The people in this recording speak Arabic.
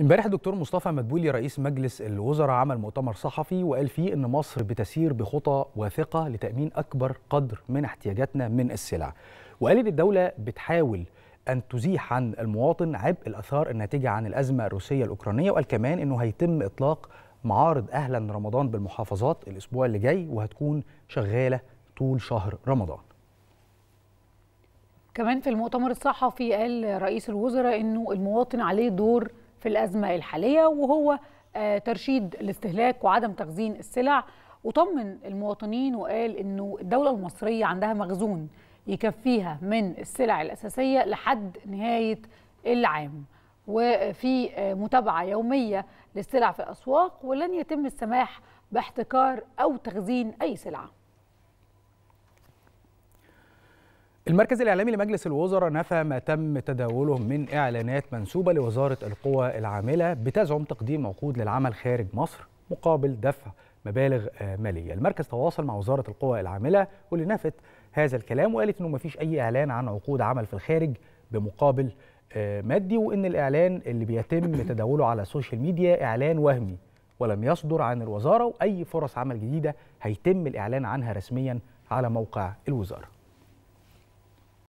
امبارح الدكتور مصطفى مدبولي رئيس مجلس الوزراء عمل مؤتمر صحفي وقال فيه ان مصر بتسير بخطى واثقه لتامين اكبر قدر من احتياجاتنا من السلع وقال ان الدوله بتحاول ان تزيح عن المواطن عبء الاثار الناتجه عن الازمه الروسيه الاوكرانيه وقال كمان انه هيتم اطلاق معارض اهلا رمضان بالمحافظات الاسبوع اللي جاي وهتكون شغاله طول شهر رمضان كمان في المؤتمر الصحفي قال رئيس الوزراء انه المواطن عليه دور في الأزمة الحالية وهو آه، ترشيد الاستهلاك وعدم تخزين السلع وطمن المواطنين وقال انه الدوله المصريه عندها مخزون يكفيها من السلع الاساسيه لحد نهايه العام وفي آه، متابعه يوميه للسلع في الاسواق ولن يتم السماح باحتكار او تخزين اي سلعه المركز الإعلامي لمجلس الوزراء نفى ما تم تداوله من إعلانات منسوبة لوزارة القوى العاملة بتزعم تقديم عقود للعمل خارج مصر مقابل دفع مبالغ آه، مالية المركز تواصل مع وزارة القوى العاملة واللي نفت هذا الكلام وقالت أنه مفيش أي إعلان عن عقود عمل في الخارج بمقابل آه، مادي وأن الإعلان اللي بيتم تداوله على السوشيال ميديا إعلان وهمي ولم يصدر عن الوزارة وأي فرص عمل جديدة هيتم الإعلان عنها رسميا على موقع الوزارة